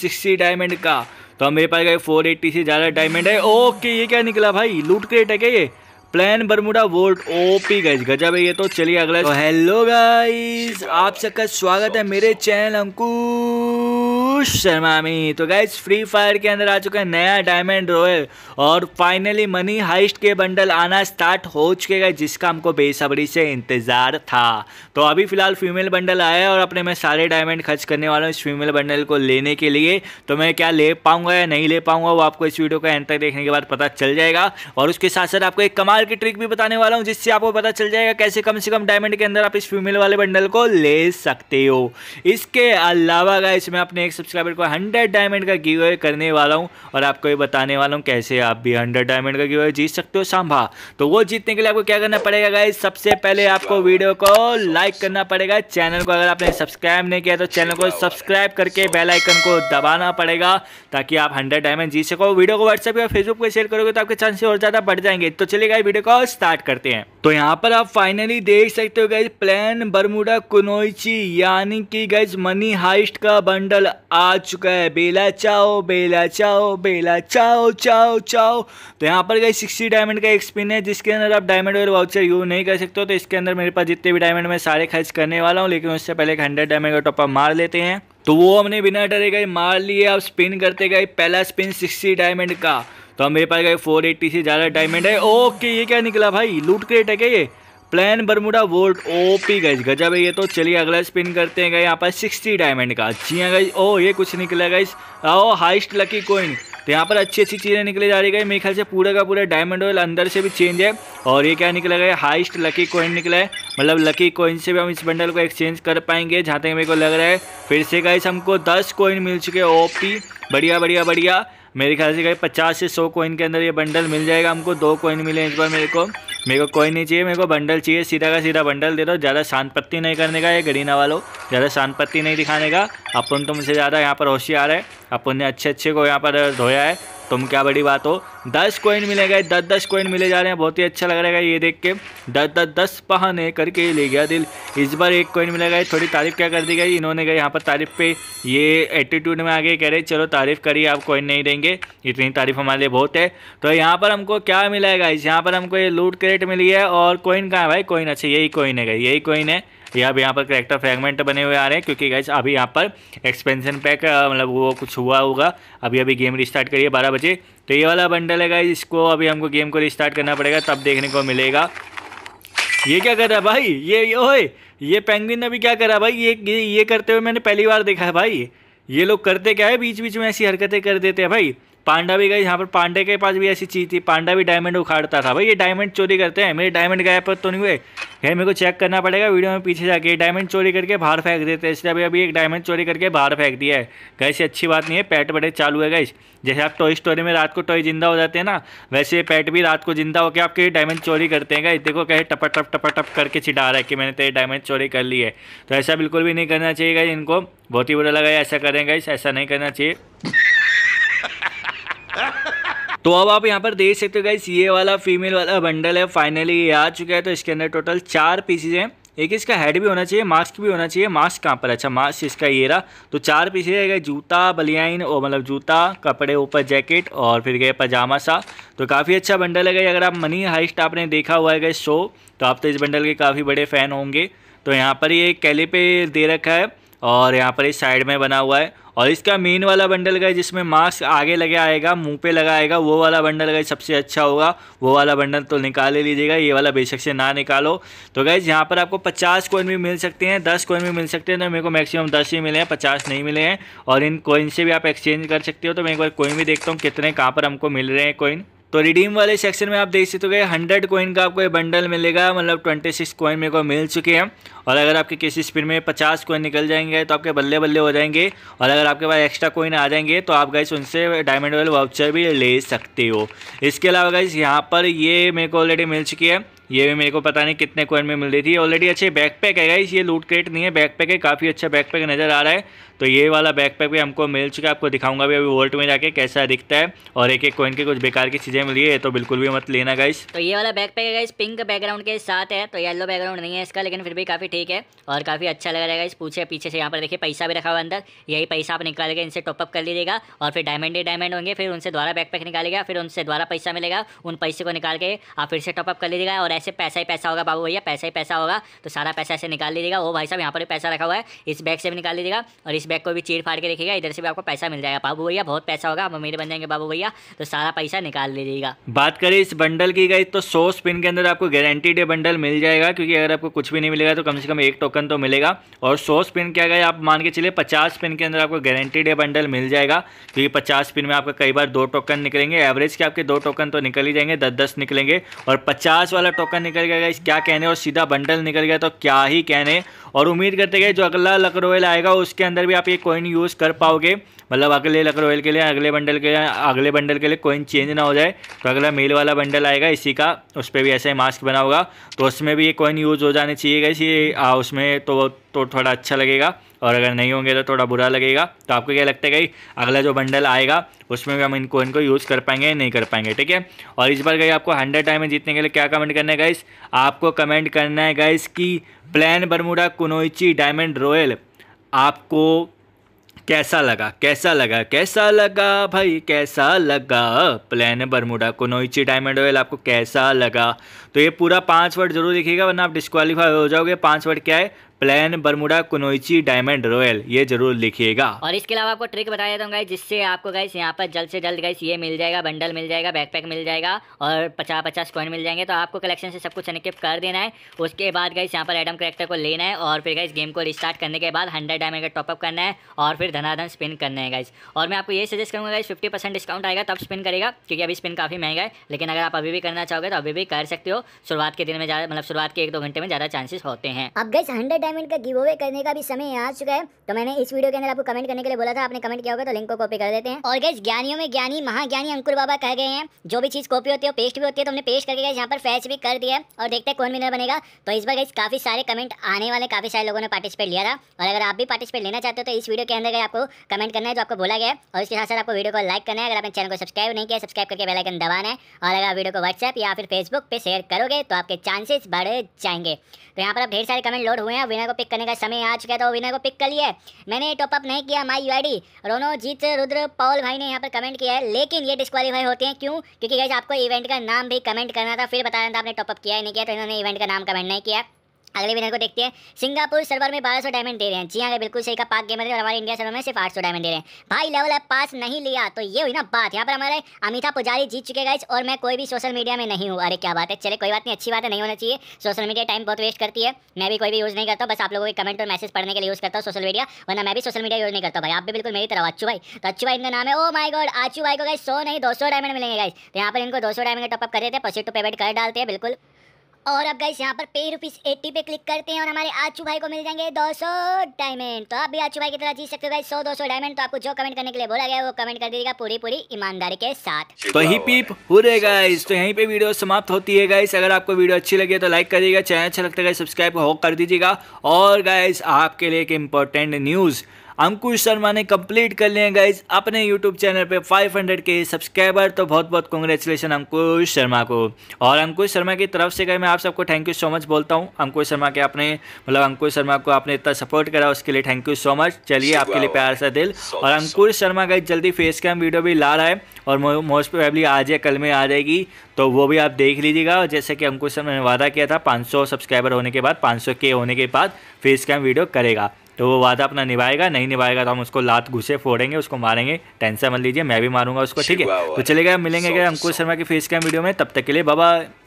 sixty diamond का तो मेरे पास गए फोर एट्टी से ज़्यादा डायमंड है ओके ये क्या निकला भाई लूट क्रेट है क्या ये प्लान बरमुडा वोल्ट ओपी गाइज गजा भाई ये तो चलिए अगला तो हेलो गाइज आप सबका स्वागत है मेरे चैनल अंकू शर्मा शर्मामी तो गाइज फ्री फायर के अंदर आ चुका है नया डायमंड रॉयल और फाइनली मनी हाइस्ट के बंडल आना स्टार्ट हो चुके गए जिसका हमको बेसब्री से इंतज़ार था तो अभी फ़िलहाल फीमेल बंडल आया है और अपने मैं सारे डायमंड खर्च करने वाला हूँ इस फीमेल बंडल को लेने के लिए तो मैं क्या ले पाऊंगा या नहीं ले पाऊंगा वो आपको इस वीडियो का एंड तक देखने के बाद पता चल जाएगा और उसके साथ साथ आपको एक कमाल की ट्रिक भी बताने वाला हूँ जिससे आपको पता चल जाएगा कैसे कम से कम डायमंड के अंदर आप इस फीमेल वाले बंडल को ले सकते हो इसके अलावा गाइस मैं अपने एक सब्सक्राइबर को हंड्रेड डायमंड का गिव अवे करने वाला हूँ और आपको ये बताने वाला हूँ कैसे आप भी हंड्रेड डायमंड का गिव अवे जीत सकते हो सांभा तो वो जीतने के लिए आपको क्या करना पड़ेगा गाइज सबसे पहले आपको वीडियो को लाइक करना पड़ेगा चैनल को अगर आपने सब्सक्राइब नहीं किया तो चैनल को सब्सक्राइब करके बेलाइकन को दबाना पड़ेगा ताकि आप हंड्रेड डायमंड जीत सको वीडियो को व्हाट्सएप या फेसबुक पर शेयर करोगे तो आपके चांसेस और ज़्यादा बढ़ जाएंगे तो चलिए गाइज वीडियो को स्टार्ट करते हैं तो यहाँ पर आप फाइनली देख सकते हो गई प्लान बरमुडा कुनोइची यानी कि गई मनी हाइस्ट का बंडल आ चुका है बेला चाओ बेला चाओ बेला चाओ चाओ चाओ तो यहाँ पर गई सिक्सटी डायमंड का एक स्पिन है जिसके अंदर आप डायमंड और वाउचर यूज नहीं कर सकते तो इसके अंदर मेरे पास जितने भी डायमंड मैं सारे खर्च करने वाला हूँ लेकिन उससे पहले एक हंड्रेड डायमंड का टॉपअप मार लेते हैं तो वो हमने बिना डरे गए मार लिए आप स्पिन करते गए पहला स्पिन सिक्सटी डायमंड का तो मेरे पास गए फोर से ज़्यादा डायमंड है ओके ये क्या निकला भाई लूट क्रेट है क्या ये प्लान बरमुडा वोल्ट ओपी गई गजब है ये तो चलिए अगला स्पिन करते हैं गई यहाँ पर सिक्सटी डायमंड का जी हाँ गई ओ ये कुछ निकला गई ओ हाइस्ट लकी कोइन तो यहाँ पर अच्छी अच्छी चीज़ें निकली जा रही गई मेरे ख्याल से पूरा का पूरा डायमंड ऑयल अंदर से भी चेंज है और ये क्या निकला गया हाइस्ट लकी कोइन निकला है मतलब लकी कोइन से भी हम इस बंडल को एक्सचेंज कर पाएंगे जहाँ तक मेरे को लग रहा है फिर से गए हमको दस कोइन मिल चुके पी बढ़िया बढ़िया बढ़िया मेरे ख्याल से गए पचास से सौ कोइन के अंदर ये बंडल मिल जाएगा हमको दो कोइन मिले इस बार मेरे को मेरे को कोई नहीं चाहिए मेरे को बंडल चाहिए सीधा का सीधा बंडल दे दो ज़्यादा शांत पत्ती नहीं करने का ये गरीना वालों ज़्यादा शांत पत्ती नहीं दिखाने का अपन तो मुझसे ज़्यादा यहाँ पर होशियार है अपन ने अच्छे अच्छे को यहाँ पर धोया है तुम क्या बड़ी बात हो दस कोइन मिले गए दस दस कोइन मिले जा रहे हैं बहुत ही अच्छा लग रहा है ये देख के दस दस दस पहाने करके ले गया दिल इस बार एक कोइन मिला गया थोड़ी तारीफ़ क्या कर दी गई इन्होंने गए यहाँ पर तारीफ़ पे ये एटीट्यूड में आगे कह रहे चलो तारीफ़ करिए आप कॉइन नहीं देंगे इतनी तारीफ़ हमारे लिए बहुत है तो यहाँ पर हमको क्या मिला है यहाँ पर हमको ये लूट क्रेट मिली है और कोइन कहाँ है भाई कोइन अच्छा यही कॉइन है गई यही कॉइन है ये अब यहाँ पर करेक्टर फ्रेगमेंट बने हुए आ रहे हैं क्योंकि गैस अभी यहाँ पर एक्सपेंशन पैक मतलब वो कुछ हुआ होगा अभी अभी गेम रिस्टार्ट करिए बारह बजे तो ये वाला बंडल है गाइज इसको अभी हमको गेम को रिस्टार्ट करना पड़ेगा तब देखने को मिलेगा ये क्या कर रहा है भाई ये, ये ओए ये पेंगुइन ने कर क्या करा भाई ये ये ये करते हुए मैंने पहली बार देखा है भाई ये लोग करते क्या है बीच बीच में ऐसी हरकतें कर देते हैं भाई पांडा भी गई यहाँ पर पांडे के पास भी ऐसी चीज़ थी पांडा भी डायमंड उखाड़ता था भाई ये डायमंड चोरी करते हैं मेरे डायमंड गए पर तो नहीं हुए ये मेरे को चेक करना पड़ेगा वीडियो में पीछे जाके डायमंड चोरी करके बाहर फेंक देते हैं इसलिए अभी अभी एक डायमंड चोरी करके बाहर फेंक दिया है कैसे अच्छी बात नहीं है पैट बड़े चालू है गई जैसे आप टॉय स्टोरी में रात को टॉय जिंदा हो जाते हैं ना वैसे पैट भी रात को जिंदा होकर आपके डायमंड चोरी करते हैं गैस देखो कहे टपा टप टपा टप करके छिटा रहा है कि मैंने तेरे डायमंड चोरी कर ली है तो ऐसा बिल्कुल भी नहीं करना चाहिए गई इनको बहुत ही बुरा लगा ऐसा करें गई ऐसा नहीं करना चाहिए तो अब आप यहाँ पर देख सकते हो गाइस ये वाला फीमेल वाला बंडल है फाइनली ये आ चुका है तो इसके अंदर टोटल चार पीसेज हैं एक इसका हेड भी होना चाहिए मास्क भी होना चाहिए मास्क कहाँ पर अच्छा मास्क इसका ये रहा तो चार पीस गए जूता बलियाइन और मतलब जूता कपड़े ऊपर जैकेट और फिर गए पजामा सा तो काफ़ी अच्छा बंडल है अगर आप मनी हाइस्ट आपने देखा हुआ है गए शो तो आप तो इस बंडल के काफ़ी बड़े फ़ैन होंगे तो यहाँ पर ये कैले पे दे रखा है और यहाँ पर इस साइड में बना हुआ है और इसका मेन वाला बंडल गए जिसमें मास्क आगे लगे आएगा मुंह पे लगाएगा वो वाला बंडल गए सबसे अच्छा होगा वो वाला बंडल तो निकाल ही लीजिएगा ये वाला बेशक से ना निकालो तो गए यहाँ पर आपको पचास कोइन भी मिल सकते हैं दस कोइन भी मिल सकते हैं तो मेरे को मैक्सिमम दस ही मिले हैं पचास नहीं मिले हैं और इन कोइन से भी आप एक्सचेंज कर सकते हो तो मैं एक बार कोइन भी देखता हूँ कितने कहाँ पर हमको मिल रहे हैं कोइन तो रिडीम वाले सेक्शन में आप देख सकते हो गए हंड्रेड कॉइन का आपको ये बंडल मिलेगा मतलब ट्वेंटी सिक्स कॉइन मेरे को मिल चुके हैं और अगर आपके किसी स्पिन में पचास कॉइन निकल जाएंगे तो आपके बल्ले बल्ले हो जाएंगे और अगर आपके पास एक्स्ट्रा कॉइन आ जाएंगे तो आप गए उनसे डायमंड वाले वाउचर भी ले सकते हो इसके अलावा गई यहाँ पर ये मेरे को ऑलरेडी मिल चुकी है ये भी मेरे को पता नहीं कितने कोइन में मिल रही थी ऑलरेडी अच्छे बैकपैक है इस ये लूट क्रेट नहीं है बैकपैक है काफ़ी अच्छा बैकपैक नज़र आ रहा है तो ये वाला बैकपैक भी हमको मिल चुका है आपको दिखाऊंगा भी अभी वोल्ट में जाके कैसा दिखता है और एक एक कॉइन के कुछ बेकार की चीज़ें मिली है तो बिल्कुल भी मत लेना गाइस तो ये वाला बैकपैक है पिंक बैकग्राउंड के साथ है तो येलो बैकग्राउंड नहीं है इसका लेकिन फिर भी काफ़ी ठीक है और काफ़ी अच्छा लग रहा है इस पूछे पीछे से यहाँ पर देखिए पैसा भी रखा हुआ अंदर यही पैसा आप निकाल के इनसे टॉपअप कर लीजिएगा और फिर डायमंड डायमंड होंगे फिर उनसे दोबारा बैकपैक निकालेगा फिर उनसे दोबारा पैसा मिलेगा उन पैसे को निकाल के आप फिर से टॉपअप कर लीजिएगा और वैसे पैसा ही पैसा होगा बाबू भैया पैसा ही पैसा होगा तो सारा पैसा ऐसे निकाल लीजिएगा वो भाई साहब यहाँ पर भी पैसा रखा हुआ है इस बैग से भी निकाल लीजिएगा और इस बैग को भी चीर फाड़ के देखिएगा इधर से भी आपको पैसा मिल जाएगा बाबू भैया बहुत पैसा होगा आप मेरे बन जाएंगे बाबू भैया तो सारा पैसा निकाल लीजिएगा बात करें इस बंडल की गई तो सौ स्पिन के अंदर आपको गारंटीड बंडल मिल जाएगा क्योंकि अगर आपको कुछ भी नहीं मिलेगा तो कम से कम एक टोकन तो मिलेगा और सौ स्पिन क्या गए आप मान के चलिए पचास स्पिन के अंदर आपको गारंटीड बंडल मिल जाएगा क्योंकि पचास स्पिन में आपका कई बार दो टोकन निकलेंगे एवरेज के आपके दो टोकन तो निकल ही जाएंगे दस दस निकलेंगे और पचास वाला टोकन चौका निकल गया इस क्या कहने और सीधा बंडल निकल गया तो क्या ही कहने और उम्मीद करते गए जो अगला लकरोयल आएगा उसके अंदर भी आप ये कोइन यूज़ कर पाओगे मतलब अगले ऑयल के लिए अगले बंडल के लिए अगले बंडल के लिए कोइन चेंज ना हो जाए तो अगला मेल वाला बंडल आएगा इसी का उस पर भी ऐसे मास्क बना होगा तो उसमें भी ये कोइन यूज़ हो जाने चाहिए गई उसमें तो तो थोड़ा अच्छा लगेगा और अगर नहीं होंगे तो थोड़ा बुरा लगेगा तो आपको क्या लगता है कहीं अगला जो बंडल आएगा उसमें भी हम इन कोइन को यूज़ कर पाएंगे या नहीं कर पाएंगे ठीक है और इस बार गई आपको हंड्रेड टाइम में जीतने के लिए क्या कमेंट करना है गाइस आपको कमेंट करना है गाइस कि प्लान बरमूडा कुनोइची डायमंड रॉयल आपको कैसा लगा कैसा लगा कैसा लगा भाई कैसा लगा प्लान बरमुडा को नोइची डायमंड ऑयल आपको कैसा लगा तो ये पूरा पांच वर्ड जरूर लिखिएगा वरना आप डिस्कालीफाई हो जाओगे पांच वर्ड क्या है प्लेन बरमुडा कुनोइची डायमंड रॉयल ये जरूर लिखिएगा और इसके अलावा आपको ट्रिक बताया हूँ गाइस जिससे आपको गाइस यहाँ पर जल्द से जल्द गाइस ये मिल जाएगा बंडल मिल जाएगा बैकपैक मिल जाएगा और पचास पचास कॉइन मिल जाएंगे तो आपको कलेक्शन से सब कुछ अनिकेप कर देना है उसके बाद गाइस यहाँ पर एडम करेक्टर को लेना है और फिर गाइस गेम को रिस्टार्ट करने के बाद हंड्रेड डायमंड का टॉपअप करना है और फिर धनाधन स्पिन करना है गाइस और मैं आपको ये सजेस्ट करूँगा गाइस फिफ्टी डिस्काउंट आएगा तब स्पिन करेगा क्योंकि अभी स्पिन काफ़ी महंगा है लेकिन अगर आप अभी भी करना चाहोगे तो अभी भी कर सकते हो शुरुआत के दिन में ज़्यादा मतलब शुरुआत के एक दो घंटे में ज़्यादा चांसेस होते हैं अब गाइस हंड्रेड डायमंड का गिव अवे करने का भी समय आ चुका है तो मैंने इस वीडियो के अंदर आपको कमेंट करने के लिए बोला था आपने कमेंट किया होगा तो लिंक को कॉपी कर देते हैं और गैस ज्ञानियों में ज्ञानी महाज्ञानी अंकुर बाबा कह गए हैं जो भी चीज़ कॉपी होती है पेस्ट भी होती है तो हमने पेस्ट करके यहाँ पर फैच भी कर दिया और देखते हैं कौन विनर बनेगा तो इस बार गैस काफ़ी सारे कमेंट आने वाले काफ़ी सारे लोगों ने पार्टिसिपेट लिया था और अगर आप भी पार्टिसिपेट लेना चाहते हो तो इस वीडियो के अंदर आपको कमेंट करना है जो आपको बोला गया और इसके साथ साथ आपको वीडियो को लाइक करना है अगर आपने चैनल को सब्सक्राइब नहीं किया सब्सक्राइब करके बेलाइकन दबाना है और अगर वीडियो को व्हाट्सएप या फिर फेसबुक पर शेयर करोगे तो आपके चांसेस बढ़ जाएंगे तो यहाँ पर आप ढेर सारे कमेंट लोड हुए हैं विनय को पिक करने का समय आ चुका है तो विनय को पिक कर लिया मैंने टॉपअप नहीं किया माई यू रोनो जीत रुद्र पॉल भाई ने यहाँ पर कमेंट किया है लेकिन ये डिस्कालीफाई होते हैं क्यों क्योंकि गैस आपको इवेंट का नाम भी कमेंट करना था फिर बताया था आपने टॉपअप किया नहीं किया तो इन्होंने इवेंट का नाम कमेंट नहीं किया अगले विनर को देखते हैं सिंगापुर सर्वर में सौ डायमंड दे रहे हैं जी हाँ बिल्कुल सही का पाक गेमर और हमारे इंडिया सर्वर में सिर्फ सौ डायमंड दे रहे हैं भाई लेवल है पास नहीं लिया तो ये हुई ना बात यहाँ पर हमारे अमिता पुजारी जीत चुके गए और मैं कोई भी सोशल मीडिया में नहीं हूँ अरे क्या बात है चले कोई बात नहीं अच्छी बात है नहीं होना चाहिए सोशल मीडिया टाइम बहुत वेस्ट करती है मैं भी कोई भी यूज़ नहीं करता बस आप लोगों के कमेंट और मैसेज पढ़ने के लिए यूज़ करता हूँ सोशल मीडिया वरना मैं भी सोशल मीडिया यूज़ नहीं करता भाई आप भी बिल्कुल मेरी तरह अच्छू भाई तो अच्छू भाई इनका नाम है ओ माई गॉड आचू भाई को गाइज सौ नहीं दो डायमंड मिलेंगे गाइज तो यहाँ पर इनको दो डायमंड टॉपअप कर हैं पसी तो पेमेंट कर डालते हैं बिल्कुल और अब गाइस यहाँ पर पे रुपीज़ एट्टी पे क्लिक करते हैं और हमारे आचू भाई को मिल जाएंगे दो सौ डायमंड तो आप भी आचू भाई की तरह जीत सकते हो गाइस सौ दो सौ डायमंड तो आपको जो कमेंट करने के लिए बोला गया वो कमेंट कर दीजिएगा पूरी पूरी ईमानदारी के साथ तो ही पीप पूरे गाइस तो यहीं पे वीडियो समाप्त होती है गाइस अगर आपको वीडियो अच्छी लगी तो लाइक करिएगा चैनल अच्छा लगता है सब्सक्राइब हो कर दीजिएगा और गाइस आपके लिए एक इम्पोर्टेंट न्यूज़ अंकुश शर्मा ने कंप्लीट कर लिए गाइज अपने यूट्यूब चैनल पे 500 के सब्सक्राइबर तो बहुत बहुत कॉन्ग्रेचुलेसन अंकुश शर्मा को और अंकुश शर्मा की तरफ से गए मैं आप सबको थैंक यू सो मच बोलता हूँ अंकुश शर्मा के आपने मतलब अंकुश शर्मा को आपने इतना सपोर्ट करा उसके लिए थैंक यू सो मच चलिए आपके लिए प्यार सा दिल और अंकुश शर्मा गाइज जल्दी फेस कैम वीडियो भी ला रहा है और मोस्ट प्रोबेबली आज या कल में आ जाएगी तो वो भी आप देख लीजिएगा और जैसे कि अंकुश शर्मा ने वादा किया था 500 सब्सक्राइबर होने के बाद 500 के होने के बाद फेस कैम वीडियो करेगा तो वो वादा अपना निभाएगा नहीं निभाएगा तो हम उसको लात घुसे फोड़ेंगे उसको मारेंगे टेंशन मत लीजिए मैं भी मारूंगा उसको ठीक है तो चलेगा मिलेंगे अगर अंकुश शर्मा की फेस कैम वीडियो में तब तक के लिए बाबा